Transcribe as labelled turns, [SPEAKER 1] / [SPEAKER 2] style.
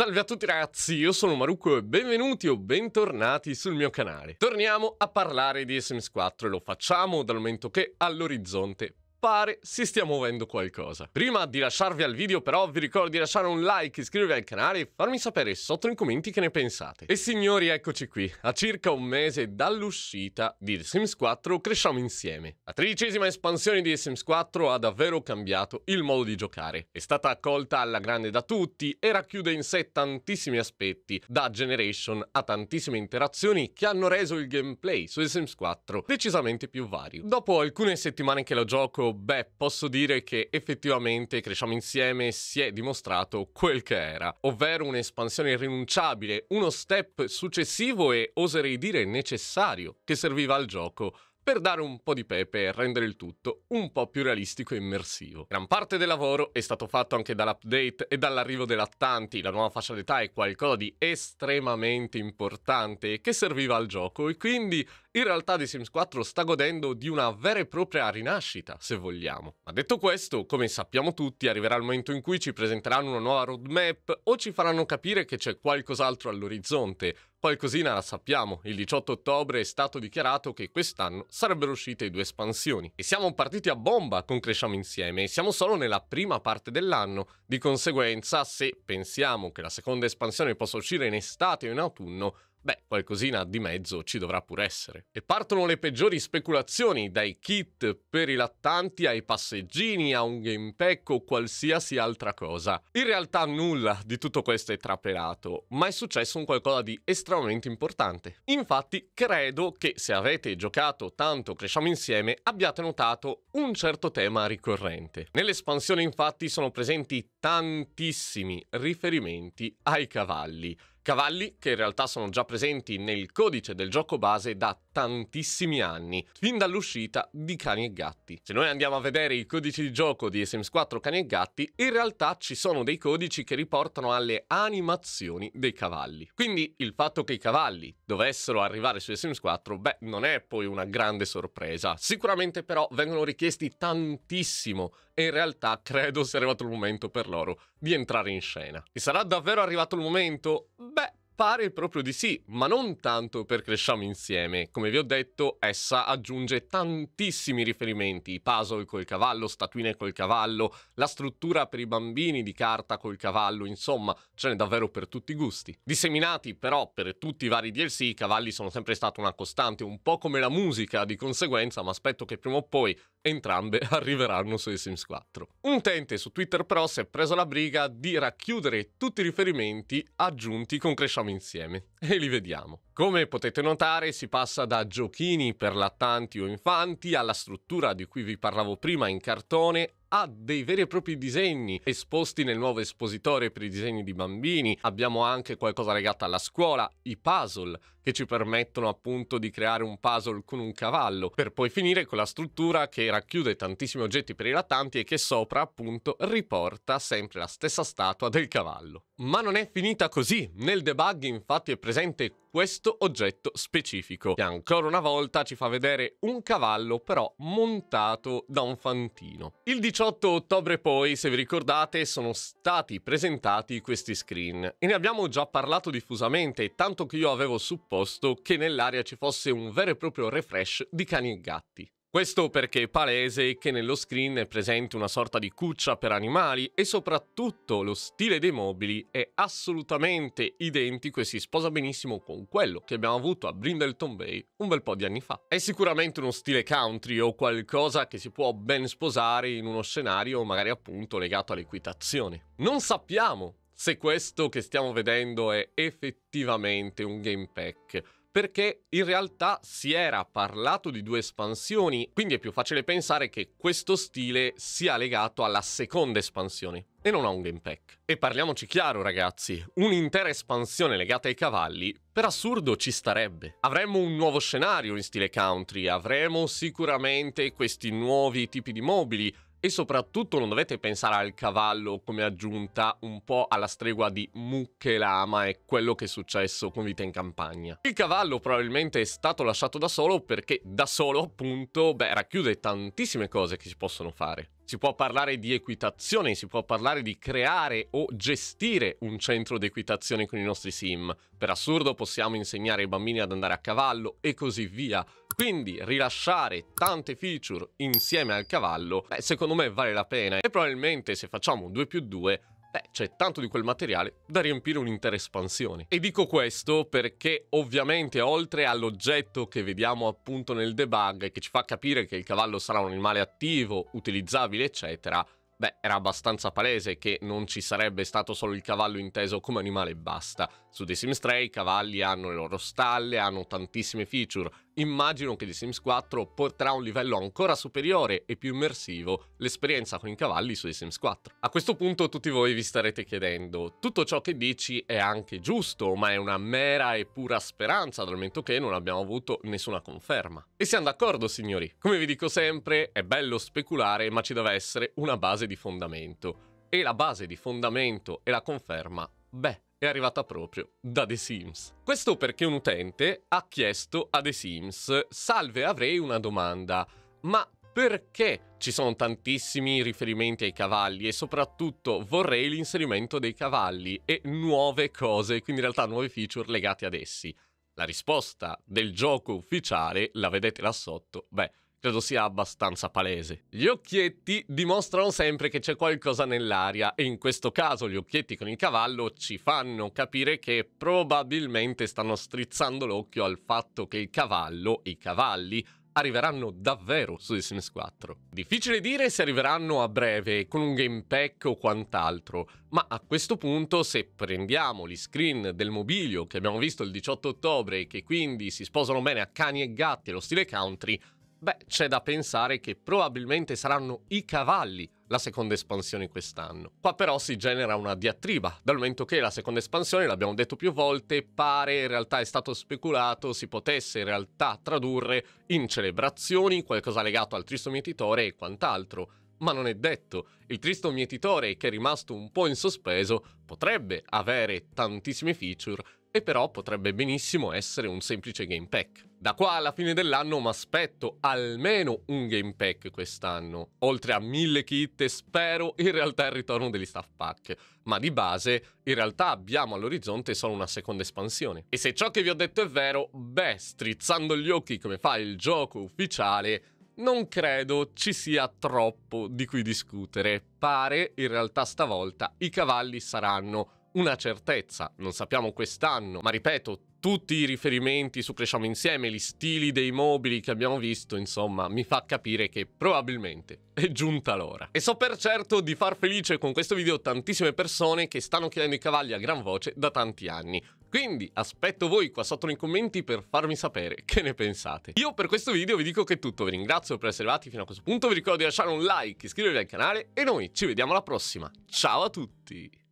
[SPEAKER 1] Salve a tutti ragazzi, io sono Marucco e benvenuti o bentornati sul mio canale. Torniamo a parlare di Sims 4 e lo facciamo dal momento che all'orizzonte pare si stia muovendo qualcosa. Prima di lasciarvi al video però vi ricordo di lasciare un like, iscrivervi al canale e farmi sapere sotto nei commenti che ne pensate. E signori eccoci qui, a circa un mese dall'uscita di The Sims 4 cresciamo insieme. La tredicesima espansione di The Sims 4 ha davvero cambiato il modo di giocare. È stata accolta alla grande da tutti e racchiude in sé tantissimi aspetti, da generation a tantissime interazioni che hanno reso il gameplay su The Sims 4 decisamente più vario. Dopo alcune settimane che lo gioco beh, posso dire che effettivamente Cresciamo Insieme si è dimostrato quel che era, ovvero un'espansione irrinunciabile, uno step successivo e oserei dire necessario che serviva al gioco per dare un po' di pepe e rendere il tutto un po' più realistico e immersivo. Gran parte del lavoro è stato fatto anche dall'update e dall'arrivo dei lattanti, la nuova fascia d'età è qualcosa di estremamente importante che serviva al gioco e quindi in realtà The Sims 4 sta godendo di una vera e propria rinascita, se vogliamo. Ma detto questo, come sappiamo tutti, arriverà il momento in cui ci presenteranno una nuova roadmap o ci faranno capire che c'è qualcos'altro all'orizzonte. Qualcosina la sappiamo, il 18 ottobre è stato dichiarato che quest'anno sarebbero uscite due espansioni. E siamo partiti a bomba con Cresciamo Insieme e siamo solo nella prima parte dell'anno, di conseguenza se pensiamo che la seconda espansione possa uscire in estate o in autunno, Beh, qualcosina di mezzo ci dovrà pur essere. E partono le peggiori speculazioni, dai kit per i lattanti ai passeggini, a un gamepack o qualsiasi altra cosa. In realtà nulla di tutto questo è trapelato, ma è successo un qualcosa di estremamente importante. Infatti, credo che se avete giocato tanto Cresciamo Insieme abbiate notato un certo tema ricorrente. Nell'espansione infatti sono presenti tantissimi riferimenti ai cavalli Cavalli che in realtà sono già presenti nel codice del gioco base da tantissimi anni, fin dall'uscita di Cani e Gatti. Se noi andiamo a vedere i codici di gioco di Sims 4 Cani e Gatti, in realtà ci sono dei codici che riportano alle animazioni dei cavalli. Quindi il fatto che i cavalli dovessero arrivare su The Sims 4, beh, non è poi una grande sorpresa. Sicuramente però vengono richiesti tantissimo e in realtà credo sia arrivato il momento per loro di entrare in scena. E sarà davvero arrivato il momento? Beh, Pare proprio di sì, ma non tanto per cresciamo insieme. Come vi ho detto, essa aggiunge tantissimi riferimenti, puzzle col cavallo, statuine col cavallo, la struttura per i bambini di carta col cavallo, insomma, ce n'è davvero per tutti i gusti. Disseminati però per tutti i vari DLC, i cavalli sono sempre stata una costante, un po' come la musica di conseguenza, ma aspetto che prima o poi entrambe arriveranno su The Sims 4. Un utente su Twitter però si è preso la briga di racchiudere tutti i riferimenti aggiunti con Cresciamo insieme e li vediamo. Come potete notare si passa da giochini per lattanti o infanti alla struttura di cui vi parlavo prima in cartone a dei veri e propri disegni esposti nel nuovo espositore per i disegni di bambini. Abbiamo anche qualcosa legato alla scuola, i puzzle, che ci permettono appunto di creare un puzzle con un cavallo, per poi finire con la struttura che racchiude tantissimi oggetti per i lattanti e che sopra appunto riporta sempre la stessa statua del cavallo. Ma non è finita così. Nel debug infatti è presente questo oggetto specifico che ancora una volta ci fa vedere un cavallo però montato da un fantino. Il 18 ottobre poi, se vi ricordate, sono stati presentati questi screen e ne abbiamo già parlato diffusamente, tanto che io avevo supposto che nell'area ci fosse un vero e proprio refresh di cani e gatti. Questo perché è palese che nello screen è presente una sorta di cuccia per animali e soprattutto lo stile dei mobili è assolutamente identico e si sposa benissimo con quello che abbiamo avuto a Brindleton Bay un bel po' di anni fa. È sicuramente uno stile country o qualcosa che si può ben sposare in uno scenario magari appunto legato all'equitazione. Non sappiamo se questo che stiamo vedendo è effettivamente un game pack perché in realtà si era parlato di due espansioni, quindi è più facile pensare che questo stile sia legato alla seconda espansione e non a un game pack. E parliamoci chiaro ragazzi, un'intera espansione legata ai cavalli per assurdo ci starebbe. Avremmo un nuovo scenario in stile country, avremo sicuramente questi nuovi tipi di mobili, e soprattutto non dovete pensare al cavallo come aggiunta un po' alla stregua di Mucche-Lama e quello che è successo con Vita in Campagna. Il cavallo probabilmente è stato lasciato da solo perché da solo appunto beh, racchiude tantissime cose che si possono fare si può parlare di equitazione, si può parlare di creare o gestire un centro di equitazione con i nostri sim. Per assurdo possiamo insegnare ai bambini ad andare a cavallo e così via. Quindi rilasciare tante feature insieme al cavallo, beh, secondo me vale la pena e probabilmente se facciamo un 2 più 2 Beh, c'è tanto di quel materiale da riempire un'intera espansione. E dico questo perché ovviamente oltre all'oggetto che vediamo appunto nel debug che ci fa capire che il cavallo sarà un animale attivo, utilizzabile eccetera, Beh, era abbastanza palese che non ci sarebbe stato solo il cavallo inteso come animale e basta. Su The Sims 3 i cavalli hanno le loro stalle, hanno tantissime feature, immagino che The Sims 4 porterà a un livello ancora superiore e più immersivo l'esperienza con i cavalli su The Sims 4. A questo punto tutti voi vi starete chiedendo, tutto ciò che dici è anche giusto, ma è una mera e pura speranza dal momento che non abbiamo avuto nessuna conferma. E siamo d'accordo signori, come vi dico sempre, è bello speculare ma ci deve essere una base di fondamento. E la base di fondamento e la conferma, beh, è arrivata proprio da The Sims. Questo perché un utente ha chiesto a The Sims, salve avrei una domanda, ma perché ci sono tantissimi riferimenti ai cavalli e soprattutto vorrei l'inserimento dei cavalli e nuove cose, quindi in realtà nuove feature legate ad essi? La risposta del gioco ufficiale, la vedete là sotto, beh, credo sia abbastanza palese. Gli occhietti dimostrano sempre che c'è qualcosa nell'aria e in questo caso gli occhietti con il cavallo ci fanno capire che probabilmente stanno strizzando l'occhio al fatto che il cavallo, i cavalli, arriveranno davvero su The Sims 4. Difficile dire se arriveranno a breve, con un game pack o quant'altro, ma a questo punto se prendiamo gli screen del mobilio che abbiamo visto il 18 ottobre e che quindi si sposano bene a cani e gatti allo stile country, Beh, c'è da pensare che probabilmente saranno i cavalli la seconda espansione quest'anno. Qua però si genera una diatriba, dal momento che la seconda espansione, l'abbiamo detto più volte, pare in realtà è stato speculato si potesse in realtà tradurre in celebrazioni, qualcosa legato al Tristo Mietitore e quant'altro. Ma non è detto, il Tristo Mietitore che è rimasto un po' in sospeso potrebbe avere tantissime feature e però potrebbe benissimo essere un semplice game pack. Da qua alla fine dell'anno mi aspetto almeno un game pack quest'anno, oltre a mille kit spero in realtà il ritorno degli staff pack, ma di base in realtà abbiamo all'orizzonte solo una seconda espansione. E se ciò che vi ho detto è vero, beh, strizzando gli occhi come fa il gioco ufficiale, non credo ci sia troppo di cui discutere. Pare in realtà stavolta i cavalli saranno una certezza. Non sappiamo quest'anno, ma ripeto, tutti i riferimenti su Cresciamo Insieme, gli stili dei mobili che abbiamo visto, insomma, mi fa capire che probabilmente è giunta l'ora. E so per certo di far felice con questo video tantissime persone che stanno chiedendo i cavalli a gran voce da tanti anni. Quindi aspetto voi qua sotto nei commenti per farmi sapere che ne pensate. Io per questo video vi dico che è tutto, vi ringrazio per essere arrivati fino a questo punto, vi ricordo di lasciare un like, iscrivervi al canale e noi ci vediamo alla prossima. Ciao a tutti!